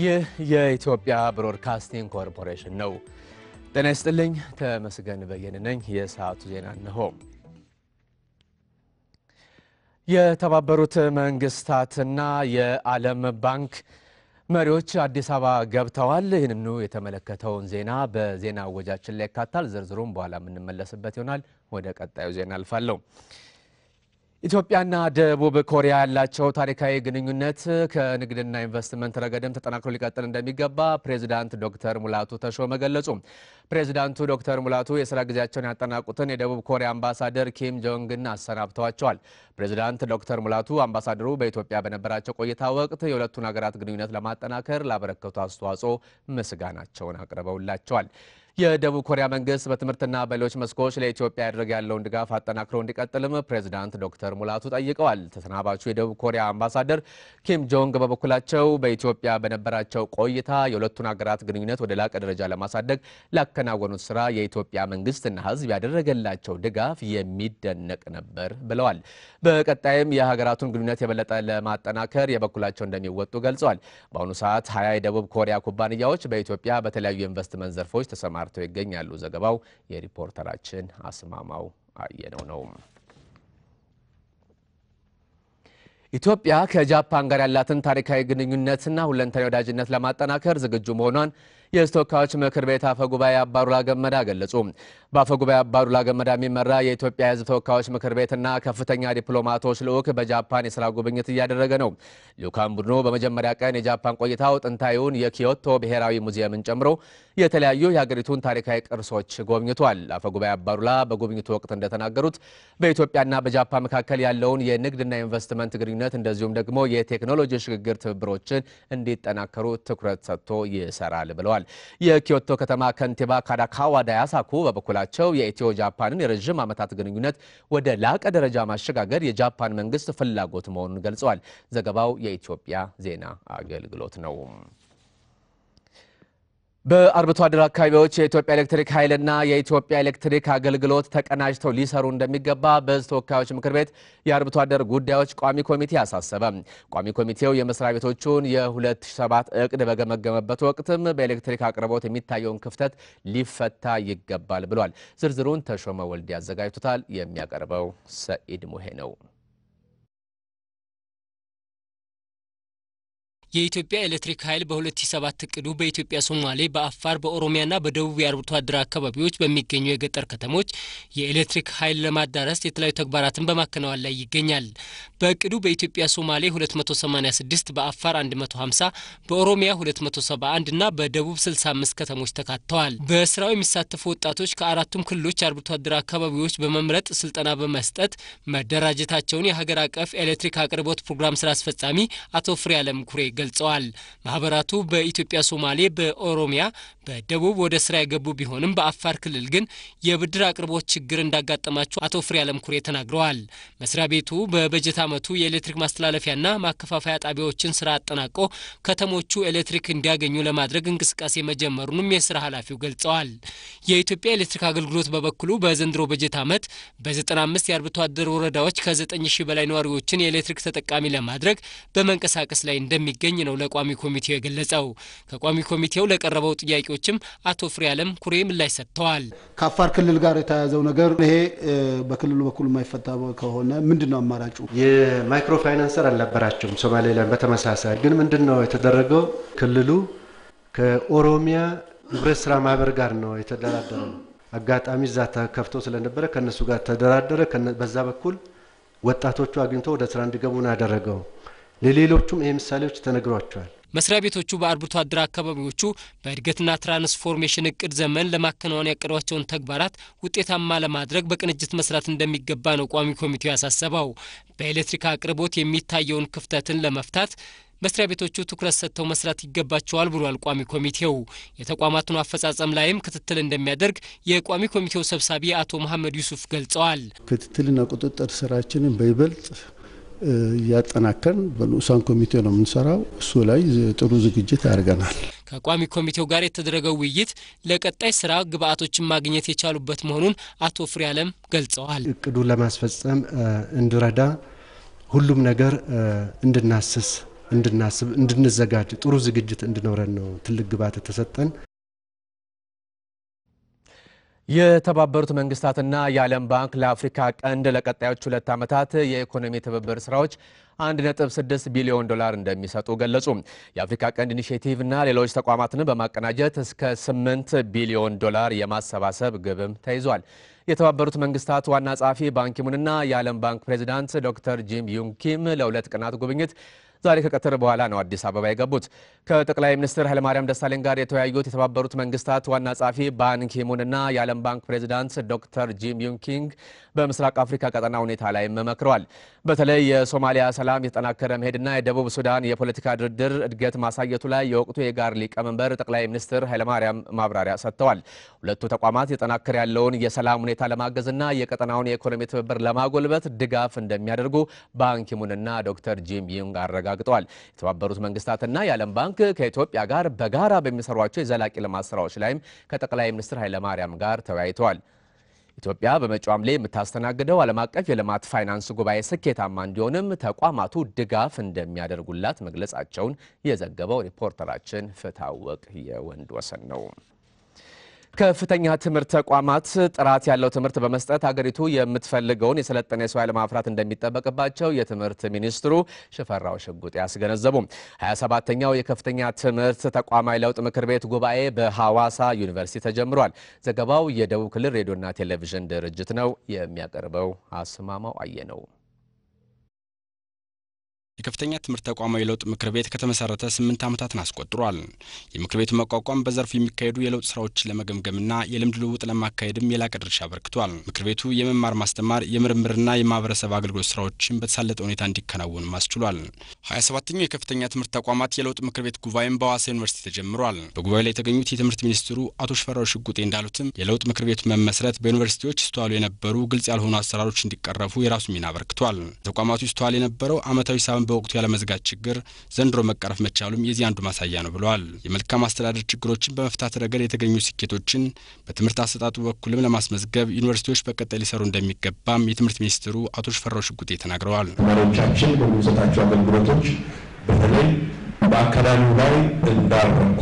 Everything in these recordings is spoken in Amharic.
ይህ የኢትዮጵያ ብሮድካስቲንግ ኮርፖሬሽን ነው። ጤና ይስጥልኝ። ተመስገን በየነ ነኝ። የሰዓቱ ዜና እነሆ። የተባበሩት መንግስታትና የዓለም ባንክ መሪዎች አዲስ አበባ ገብተዋል። ይህንኑ የተመለከተውን ዜና በዜና ወጃችን ላይ ይካታል። ዝርዝሩም በኋላ የምንመለስበት ይሆናል። ወደ ቀጣዩ ዜና አልፋለሁ። ኢትዮጵያና ደቡብ ኮሪያ ያላቸው ታሪካዊ ግንኙነት ከንግድና ኢንቨስትመንት ረገድም ተጠናክሮ ሊቀጥል እንደሚገባ ፕሬዚዳንት ዶክተር ሙላቱ ተሾመ ገለጹ። ፕሬዚዳንቱ ዶክተር ሙላቱ የስራ ጊዜያቸውን ያጠናቁትን የደቡብ ኮሪያ አምባሳደር ኪም ጆንግን አሰናብተዋቸዋል። ፕሬዚዳንት ዶክተር ሙላቱ አምባሳደሩ በኢትዮጵያ በነበራቸው ቆይታ ወቅት የሁለቱን ሀገራት ግንኙነት ለማጠናከር ላበረከቱ አስተዋጽኦ ምስጋናቸውን አቅርበውላቸዋል። የደቡብ ኮሪያ መንግስት በትምህርትና በሌሎች መስኮች ለኢትዮጵያ ያደረገ ያለውን ድጋፍ አጠናክሮ እንዲቀጥልም ፕሬዚዳንት ዶክተር ሙላቱ ጠይቀዋል። ተሰናባቹ የደቡብ ኮሪያ አምባሳደር ኪም ጆንግ በበኩላቸው በኢትዮጵያ በነበራቸው ቆይታ የሁለቱን ሀገራት ግንኙነት ወደ ላቀ ደረጃ ለማሳደግ ላከናወኑት ስራ የኢትዮጵያ መንግስትና ሕዝብ ያደረገላቸው ድጋፍ የሚደነቅ ነበር ብለዋል። በቀጣይም የሀገራቱን ግንኙነት የበለጠ ለማጠናከር የበኩላቸው እንደሚወጡ ገልጸዋል። በአሁኑ ሰዓት ሀያ የደቡብ ኮሪያ ኩባንያዎች በኢትዮጵያ በተለያዩ የኢንቨስትመንት ዘርፎች ተሰማ ተሰማርተው ይገኛሉ። ዘገባው የሪፖርተራችን አስማማው አየነው ነው። ኢትዮጵያ ከጃፓን ጋር ያላትን ታሪካዊ ግንኙነትና ሁለንተናዊ ወዳጅነት ለማጠናከር ዝግጁ መሆኗን የተወካዮች ምክር ቤት አፈ ጉባኤ አባዱላ ገመዳ ገለጹ። በአፈ ጉባኤ አባዱላ ገመዳ የሚመራ የኢትዮጵያ ህዝብ ተወካዮች ምክር ቤትና ከፍተኛ ዲፕሎማቶች ልዑክ በጃፓን የስራ ጉብኝት እያደረገ ነው። ልዑካን ቡድኑ በመጀመሪያ ቀን የጃፓን ቆይታው ጥንታዊውን የኪዮቶ ብሔራዊ ሙዚየምን ጨምሮ የተለያዩ የሀገሪቱን ታሪካዊ ቅርሶች ጎብኝቷል። አፈ ጉባኤ አባዱላ በጉብኝቱ ወቅት እንደተናገሩት በኢትዮጵያና በጃፓን መካከል ያለውን የንግድና ኢንቨስትመንት ግንኙነት እንደዚሁም ደግሞ የቴክኖሎጂ ሽግግር ትብብሮችን እንዲጠናከሩ ትኩረት ሰጥቶ ይሰራል ብለዋል። ተናግረዋል። የኪዮቶ ከተማ ከንቲባ ካዳካዋ ዳያሳኩ በበኩላቸው የኢትዮ ጃፓንን የረዥም ዓመታት ግንኙነት ወደ ላቀ ደረጃ ማሸጋገር የጃፓን መንግስት ፍላጎት መሆኑን ገልጸዋል። ዘገባው የኢትዮጵያ ዜና አገልግሎት ነው። በአርብቶ አደር አካባቢዎች የኢትዮጵያ ኤሌክትሪክ ኃይልና የኢትዮጵያ ኤሌክትሪክ አገልግሎት ተቀናጅተው ሊሰሩ እንደሚገባ በሕዝብ ተወካዮች ምክር ቤት የአርብቶ አደር ጉዳዮች ቋሚ ኮሚቴ አሳሰበ። ቋሚ ኮሚቴው የመስሪያ ቤቶቹን የ2007 እቅድ በገመገመበት ወቅትም በኤሌክትሪክ አቅርቦት የሚታየውን ክፍተት ሊፈታ ይገባል ብሏል። ዝርዝሩን ተሾመ ወልዴ ያዘጋጅቶታል። የሚያቀርበው ሰኢድ ሙሄ ነው። የኢትዮጵያ ኤሌክትሪክ ኃይል በ2007 እቅዱ በኢትዮጵያ ሶማሌ፣ በአፋር፣ በኦሮሚያና በደቡብ የአርብቶ አደር አካባቢዎች በሚገኙ የገጠር ከተሞች የኤሌክትሪክ ኃይል ለማዳረስ የተለያዩ ተግባራትን በማከናወን ላይ ይገኛል። በእቅዱ በኢትዮጵያ ሶማሌ 286፣ በአፋር 150፣ በኦሮሚያ 271 እና በደቡብ 65 ከተሞች ተካተዋል። በስራው የሚሳተፉ ወጣቶች ከአራቱም ክልሎች አርብቶ አደር አካባቢዎች በመምረጥ ስልጠና በመስጠት መደራጀታቸውን የሀገር አቀፍ ኤሌክትሪክ አቅርቦት ፕሮግራም ስራ አስፈጻሚ አቶ ፍሬ አለም ኩሬ ገልጸዋል። ማህበራቱ በኢትዮጵያ ሶማሌ፣ በኦሮሚያ፣ በደቡብ ወደ ስራ የገቡ ቢሆንም በአፋር ክልል ግን የብድር አቅርቦት ችግር እንዳጋጠማቸው አቶ ፍሬ አለም ኩሬ ተናግረዋል። መስሪያ ቤቱ በበጀት ዓመቱ የኤሌክትሪክ ማስተላለፊያና ማከፋፈያ ጣቢያዎችን ስራ አጠናቆ ከተሞቹ ኤሌክትሪክ እንዲያገኙ ለማድረግ እንቅስቃሴ መጀመሩንም የስራ ኃላፊው ገልጸዋል። የኢትዮጵያ ኤሌክትሪክ አገልግሎት በበኩሉ በዘንድሮ በጀት ዓመት በ95 የአርብቶ አደር ወረዳዎች ከ9 ሺህ በላይ ነዋሪዎችን የኤሌክትሪክ ተጠቃሚ ለማድረግ በመንቀሳቀስ ላይ እንደሚገኝ እንደሚገኝ ነው ለቋሚ ኮሚቴው የገለጸው። ከቋሚ ኮሚቴው ለቀረበው ጥያቄዎችም አቶ ፍሬ አለም ኩሬ ምላሽ ሰጥተዋል። ከአፋር ክልል ጋር የተያያዘው ነገር ይሄ በክልሉ በኩል የማይፈታ ከሆነ ምንድን ነው አማራጩ? የማይክሮ ፋይናንሰር አልነበራቸውም። ሶማሌላንድ በተመሳሳይ ግን ምንድን ነው የተደረገው? ክልሉ ከኦሮሚያ ህብረት ስራ ማህበር ጋር ነው የተደራደረው። አጋጣሚ እዛ ከፍቶ ስለነበረ ከእነሱ ጋር ተደራደረ። በዛ በኩል ወጣቶቹ አግኝቶ ወደ ስራ እንዲገቡ ነው ያደረገው። ለሌሎቹም ይህ ምሳሌዎች ተነግሯቸዋል። መስሪያ ቤቶቹ በአርብቶ አደር አካባቢዎቹ በእድገትና ትራንስፎርሜሽን እቅድ ዘመን ለማከናወን ያቀዷቸውን ተግባራት ውጤታማ ለማድረግ በቅንጅት መስራት እንደሚገባ ነው ቋሚ ኮሚቴው ያሳሰበው። በኤሌክትሪክ አቅርቦት የሚታየውን ክፍተትን ለመፍታት መስሪያ ቤቶቹ ትኩረት ሰጥተው መስራት ይገባቸዋል ብሏል ቋሚ ኮሚቴው። የተቋማቱን አፈጻጸም ላይም ክትትል እንደሚያደርግ የቋሚ ኮሚቴው ሰብሳቢ አቶ መሐመድ ዩሱፍ ገልጸዋል። ክትትልና ቁጥጥር ስራችንን በይበልጥ እያጠናከርን በልዑሳን ኮሚቴ ነው የምንሰራው። እሱ ላይ ጥሩ ዝግጅት አድርገናል። ከቋሚ ኮሚቴው ጋር የተደረገው ውይይት ለቀጣይ ስራ ግብአቶችን ማግኘት የቻሉበት መሆኑን አቶ ፍሬ አለም ገልጸዋል። እቅዱን ለማስፈጸም እንዲረዳ ሁሉም ነገር እንድናስስ፣ እንድናስብ፣ እንድንዘጋጅ ጥሩ ዝግጅት እንድኖረን ነው ትልቅ ግብአት የተሰጠን። የተባበሩት መንግስታትና የዓለም ባንክ ለአፍሪካ ቀንድ ለቀጣዮች ሁለት ዓመታት የኢኮኖሚ ትብብር ስራዎች 1.6 ቢሊዮን ዶላር እንደሚሰጡ ገለጹ። የአፍሪካ ቀንድ ኢኒሽቲቭ እና ሌሎች ተቋማትን በማቀናጀት እስከ 8 ቢሊዮን ዶላር የማሰባሰብ ግብም ተይዟል። የተባበሩት መንግስታት ዋና ጸሐፊ ባንኪሙንና የዓለም ባንክ ፕሬዚዳንት ዶክተር ጂም ዩንኪም ለሁለት ቀናት ጉብኝት ዛሬ ከቀትር በኋላ ነው አዲስ አበባ የገቡት። ከጠቅላይ ሚኒስትር ኃይለማርያም ደሳለኝ ጋር የተወያዩት የተባበሩት መንግስታት ዋና ጸሐፊ ባን ኪሙንና የዓለም ባንክ ፕሬዚዳንት ዶክተር ጂም ዩንኪንግ በምስራቅ አፍሪካ ቀጠና ሁኔታ ላይ መክረዋል። በተለይ የሶማሊያ ሰላም የተጠናከረ መሄድና የደቡብ ሱዳን የፖለቲካ ድርድር እድገት ማሳየቱ ላይ የወቅቱ የጋር ሊቀመንበር ጠቅላይ ሚኒስትር ኃይለማርያም ማብራሪያ ሰጥተዋል። ሁለቱ ተቋማት የተጠናከረ ያለውን የሰላም ሁኔታ ለማገዝና የቀጠናውን የኢኮኖሚ ትብብር ለማጎልበት ድጋፍ እንደሚያደርጉ ባንኪሙንና ዶክተር ጂም ዩንግ አረጋ አረጋግጠዋል። የተባበሩት መንግስታትና የዓለም ባንክ ከኢትዮጵያ ጋር በጋራ በሚሰሯቸው የዘላቂ ልማት ስራዎች ላይም ከጠቅላይ ሚኒስትር ኃይለማርያም ጋር ተወያይተዋል። ኢትዮጵያ በመጪው ሐምሌ የምታስተናግደው ዓለም አቀፍ የልማት ፋይናንስ ጉባኤ ስኬታማ እንዲሆንም ተቋማቱ ድጋፍ እንደሚያደርጉላት መግለጻቸውን የዘገበው ሪፖርተራችን ፍታወቅ የወንድ ወሰን ነው። ከፍተኛ ትምህርት ተቋማት ጥራት ያለው ትምህርት በመስጠት ሀገሪቱ የምትፈልገውን የሰለጠነ የሰው ኃይል ማፍራት እንደሚጠበቅባቸው የትምህርት ሚኒስትሩ ሽፈራው ሽጉጤ አስገነዘቡ። 27ተኛው የከፍተኛ ትምህርት ተቋማዊ ለውጥ ምክር ቤት ጉባኤ በሐዋሳ ዩኒቨርሲቲ ተጀምሯል። ዘገባው የደቡብ ክልል ሬዲዮና ቴሌቪዥን ድርጅት ነው። የሚያቀርበው አስማማው አየ ነው። የከፍተኛ ትምህርት ተቋማዊ ለውጥ ምክር ቤት ከተመሰረተ ስምንት ዓመታትን አስቆጥሯል። የምክር ቤቱ መቋቋም በዘርፉ የሚካሄዱ የለውጥ ስራዎችን ለመገምገምና የልምድ ልውውጥ ለማካሄድም የላቀ ድርሻ አበርክቷል። ምክር ቤቱ የመማር ማስተማር፣ የምርምርና የማህበረሰብ አገልግሎት ስራዎችን በተሳለጠ ሁኔታ እንዲከናወኑ አስችሏል። ሀያ ሰባተኛው የከፍተኛ ትምህርት ተቋማት የለውጥ ምክር ቤት ጉባኤም በሐዋሳ ዩኒቨርሲቲ ተጀምሯል። በጉባኤ ላይ የተገኙት የትምህርት ሚኒስትሩ አቶ ሽፈራው ሽጉጤ እንዳሉትም የለውጥ ምክር ቤቱ መመስረት በዩኒቨርሲቲዎች ይስተዋሉ የነበሩ ግልጽ ያልሆኑ አሰራሮች እንዲቀረፉ የራሱ ሚና አበርክቷል። ተቋማቱ ይስተዋል የነበረው ዓመታዊ ሳብን በወቅቱ ያለመዝጋት ችግር ዘንድሮ መቀረፍ መቻሉም የዚህ አንዱ ማሳያ ነው ብለዋል። የመልካም አስተዳደር ችግሮችን በመፍታት ረገድ የተገኙ ስኬቶችን በትምህርት አሰጣጡ በኩልም ለማስመዝገብ ዩኒቨርሲቲዎች በቀጣይ ሊሰሩ እንደሚገባም የትምህርት ሚኒስትሩ አቶ ሽፈራው ሽጉጤ ተናግረዋል። ተማሪዎቻችን በሚሰጣቸው አገልግሎቶች በተለይ በአካዳሚው ላይ እንዳረኩ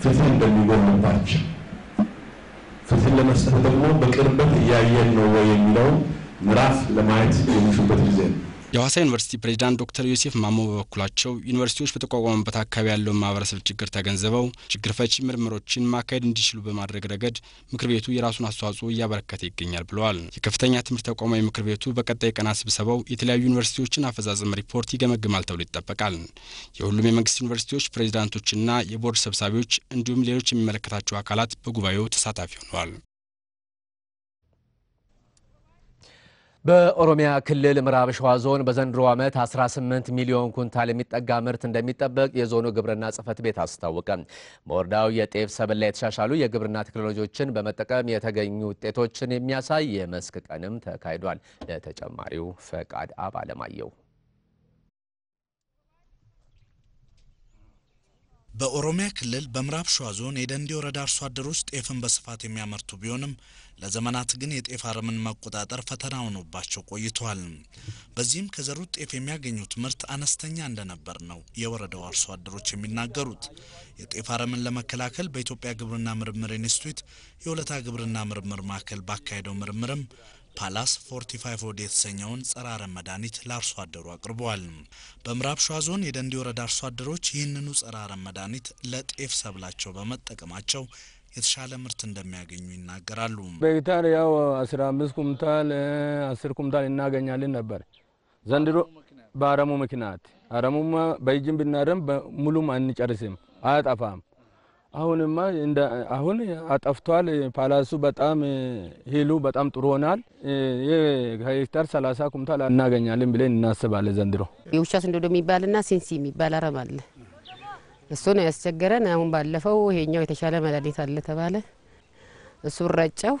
ፍትህ እንደሚጎልባቸው ፍትህን ለመስጠት ደግሞ በቅርበት እያየን ነው ወይ የሚለው ምዕራፍ ለማየት የሚሹበት ጊዜ ነው። የሐዋሳ ዩኒቨርሲቲ ፕሬዚዳንት ዶክተር ዮሴፍ ማሞ በበኩላቸው ዩኒቨርሲቲዎች በተቋቋሙበት አካባቢ ያለውን ማህበረሰብ ችግር ተገንዝበው ችግር ፈቺ ምርምሮችን ማካሄድ እንዲችሉ በማድረግ ረገድ ምክር ቤቱ የራሱን አስተዋጽኦ እያበረከተ ይገኛል ብለዋል። የከፍተኛ ትምህርት ተቋማዊ ምክር ቤቱ በቀጣይ ቀናት ስብሰባው የተለያዩ ዩኒቨርሲቲዎችን አፈጻጸም ሪፖርት ይገመግማል ተብሎ ይጠበቃል። የሁሉም የመንግስት ዩኒቨርሲቲዎች ፕሬዚዳንቶችና የቦርድ ሰብሳቢዎች እንዲሁም ሌሎች የሚመለከታቸው አካላት በጉባኤው ተሳታፊ ሆነዋል። በኦሮሚያ ክልል ምዕራብ ሸዋ ዞን በዘንድሮ ዓመት 18 ሚሊዮን ኩንታል የሚጠጋ ምርት እንደሚጠበቅ የዞኑ ግብርና ጽሕፈት ቤት አስታወቀ። በወረዳው የጤፍ ሰብል ላይ የተሻሻሉ የግብርና ቴክኖሎጂዎችን በመጠቀም የተገኙ ውጤቶችን የሚያሳይ የመስክ ቀንም ተካሂዷል። ለተጨማሪው ፈቃድ አብ አለማየሁ በኦሮሚያ ክልል በምዕራብ ሸዋ ዞን የደንዲ ወረዳ አርሶ አደሮች ጤፍን በስፋት የሚያመርቱ ቢሆንም ለዘመናት ግን የጤፍ አረምን መቆጣጠር ፈተና ሆኖባቸው ቆይተዋል። በዚህም ከዘሩት ጤፍ የሚያገኙት ምርት አነስተኛ እንደነበር ነው የወረዳው አርሶ አደሮች የሚናገሩት። የጤፍ አረምን ለመከላከል በኢትዮጵያ ግብርና ምርምር ኢንስቲትዩት የሆለታ ግብርና ምርምር ማዕከል ባካሄደው ምርምርም ፓላስ 45 ወደ የተሰኘውን ጸረ አረም መድኃኒት ለአርሶ አደሩ አቅርበዋል። በምዕራብ ሸዋ ዞን የደንዲ ወረዳ አርሶ አደሮች ይህንኑ ጸረ አረም መድኃኒት ለጤፍ ሰብላቸው በመጠቀማቸው የተሻለ ምርት እንደሚያገኙ ይናገራሉ። በሄክታር ያው 15 ኩምታል 10 ኩምታል እናገኛለን ነበር ዘንድሮ በአረሙ ምክንያት አረሙ በእጅም ብናረም ሙሉም አንጨርስም አያጠፋም። አሁንማ አሁን አጠፍቷል። ፓላሱ በጣም ሂሉ በጣም ጥሩ ሆናል። ሄክታር 30 ኩምታል እናገኛለን ብለን እናስባለን። ዘንድሮ የውሻ ስንዶዶ የሚባልና ሴንሲ የሚባል አረም አለ። እሱ ነው ያስቸገረን። አሁን ባለፈው ይሄኛው የተሻለ መድኃኒት አለ ተባለ። እሱ ረጨው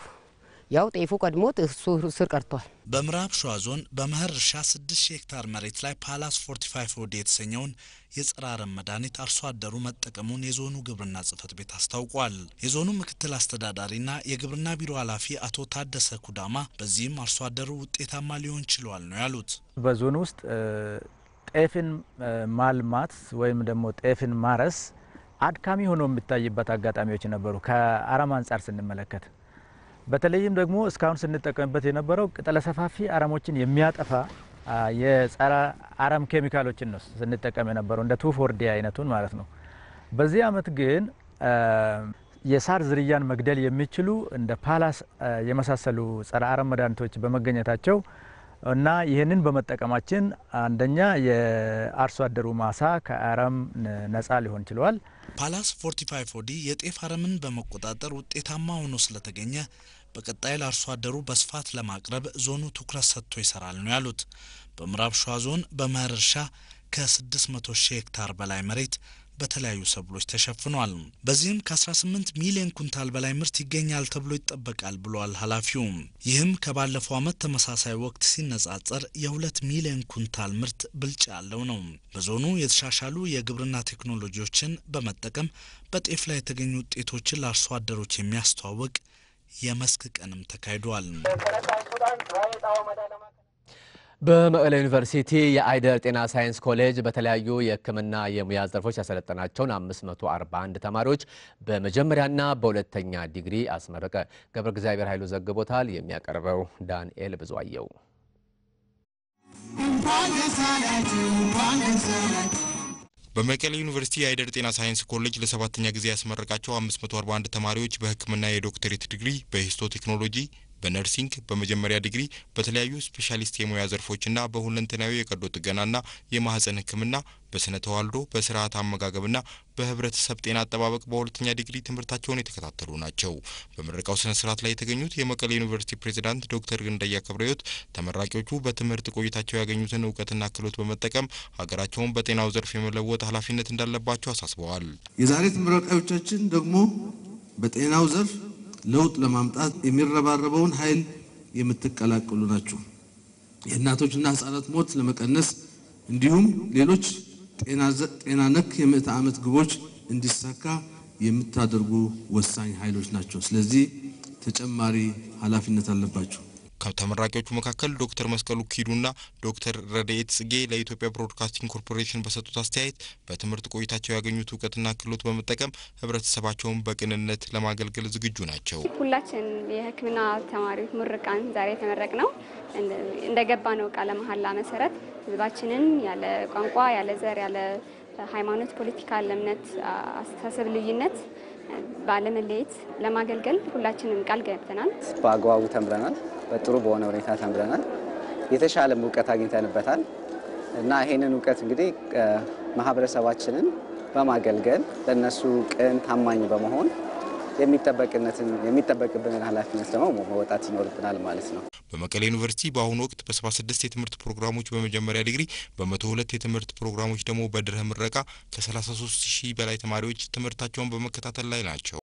ያው ጤፉ ቀድሞት እሱ ስር ቀርቷል። በምዕራብ ሸዋ ዞን በመኸር እርሻ 6 ሺህ ሄክታር መሬት ላይ ፓላስ 45 ኦድ የተሰኘውን የጸረ አረም መድኃኒት አርሶ አደሩ መጠቀሙን የዞኑ ግብርና ጽህፈት ቤት አስታውቋል። የዞኑ ምክትል አስተዳዳሪና የግብርና ቢሮ ኃላፊ አቶ ታደሰ ኩዳማ በዚህም አርሶ አደሩ ውጤታማ ሊሆን ችሏል ነው ያሉት። በዞኑ ውስጥ ጤፍን ማልማት ወይም ደግሞ ጤፍን ማረስ አድካሚ ሆኖ የሚታይበት አጋጣሚዎች ነበሩ። ከአረም አንጻር ስንመለከት በተለይም ደግሞ እስካሁን ስንጠቀምበት የነበረው ቅጠለ ሰፋፊ አረሞችን የሚያጠፋ የጸረ አረም ኬሚካሎችን ነው ስንጠቀም የነበረው እንደ ቱፎርዲ አይነቱን ማለት ነው። በዚህ አመት ግን የሳር ዝርያን መግደል የሚችሉ እንደ ፓላስ የመሳሰሉ ጸረ አረም መድኃኒቶች በመገኘታቸው እና ይህንን በመጠቀማችን አንደኛ የአርሶ አደሩ ማሳ ከአረም ነጻ ሊሆን ችሏል። ፓላስ 45 ፎዲ የጤፍ አረምን በመቆጣጠር ውጤታማ ሆኖ ስለተገኘ በቀጣይ ለአርሶ አደሩ በስፋት ለማቅረብ ዞኑ ትኩረት ሰጥቶ ይሰራል ነው ያሉት። በምዕራብ ሸዋ ዞን በመኸር እርሻ ከ600 ሺህ ሄክታር በላይ መሬት በተለያዩ ሰብሎች ተሸፍኗል። በዚህም ከ18 ሚሊዮን ኩንታል በላይ ምርት ይገኛል ተብሎ ይጠበቃል ብሏል ኃላፊው። ይህም ከባለፈው ዓመት ተመሳሳይ ወቅት ሲነጻጸር የሁለት ሚሊዮን ኩንታል ምርት ብልጫ ያለው ነው። በዞኑ የተሻሻሉ የግብርና ቴክኖሎጂዎችን በመጠቀም በጤፍ ላይ የተገኙ ውጤቶችን ለአርሶ አደሮች የሚያስተዋውቅ የመስክ ቀንም ተካሂዷል። በመቀሌ ዩኒቨርሲቲ የአይደር ጤና ሳይንስ ኮሌጅ በተለያዩ የሕክምና የሙያ ዘርፎች ያሰለጠናቸውን 541 ተማሪዎች በመጀመሪያና በሁለተኛ ዲግሪ አስመረቀ። ገብረ እግዚአብሔር ኃይሉ ዘግቦታል። የሚያቀርበው ዳንኤል ብዙአየው። በመቀሌ ዩኒቨርሲቲ የአይደር ጤና ሳይንስ ኮሌጅ ለሰባተኛ ጊዜ ያስመረቃቸው 541 ተማሪዎች በሕክምና የዶክተሬት ዲግሪ በሂስቶ ቴክኖሎጂ በነርሲንግ በመጀመሪያ ዲግሪ በተለያዩ ስፔሻሊስት የሙያ ዘርፎችና በሁለንተናዊ የቀዶ ጥገናና የማህፀን ሕክምና በስነ ተዋልዶ በስርዓት አመጋገብና በህብረተሰብ ጤና አጠባበቅ በሁለተኛ ዲግሪ ትምህርታቸውን የተከታተሉ ናቸው። በምረቃው ስነ ስርዓት ላይ የተገኙት የመቀሌ ዩኒቨርሲቲ ፕሬዚዳንት ዶክተር ግንደያ ክብረዮት ተመራቂዎቹ በትምህርት ቆይታቸው ያገኙትን እውቀትና ክህሎት በመጠቀም ሀገራቸውን በጤናው ዘርፍ የመለወጥ ኃላፊነት እንዳለባቸው አሳስበዋል። የዛሬ ተመራቂዎቻችን ደግሞ በጤናው ዘርፍ ለውጥ ለማምጣት የሚረባረበውን ኃይል የምትቀላቀሉ ናችሁ። የእናቶችና ህጻናት ሞት ለመቀነስ እንዲሁም ሌሎች ጤና ነክ የምዕተ ዓመት ግቦች እንዲሳካ የምታደርጉ ወሳኝ ኃይሎች ናቸው። ስለዚህ ተጨማሪ ኃላፊነት አለባችሁ። ከተመራቂዎቹ መካከል ዶክተር መስቀሉ ኪዱና ዶክተር ረድኤት ጽጌ ለኢትዮጵያ ብሮድካስቲንግ ኮርፖሬሽን በሰጡት አስተያየት በትምህርት ቆይታቸው ያገኙት እውቀትና ክህሎት በመጠቀም ህብረተሰባቸውን በቅንነት ለማገልገል ዝግጁ ናቸው። ሁላችን የህክምና ተማሪዎች ምርቃን ዛሬ የተመረቅ ነው። እንደገባ ነው ቃለ መሀላ መሰረት ህዝባችንን ያለ ቋንቋ፣ ያለ ዘር፣ ያለ ሃይማኖት፣ ፖለቲካ፣ ለእምነት አስተሳሰብ ልዩነት ባለመለየት ለማገልገል ሁላችንም ቃል ገብተናል። በአግባቡ ተምረናል። በጥሩ በሆነ ሁኔታ ተምረናል። የተሻለም እውቀት አግኝተንበታል እና ይህንን እውቀት እንግዲህ ማህበረሰባችንን በማገልገል ለእነሱ ቅን ታማኝ በመሆን የሚጠበቅብንን ኃላፊነት ደግሞ መወጣት ይኖርብናል ማለት ነው። በመቀሌ ዩኒቨርሲቲ በአሁኑ ወቅት በ76 የትምህርት ፕሮግራሞች በመጀመሪያ ዲግሪ በመቶ 102 የትምህርት ፕሮግራሞች ደግሞ በድህረ ምረቃ ከ33 ሺህ በላይ ተማሪዎች ትምህርታቸውን በመከታተል ላይ ናቸው።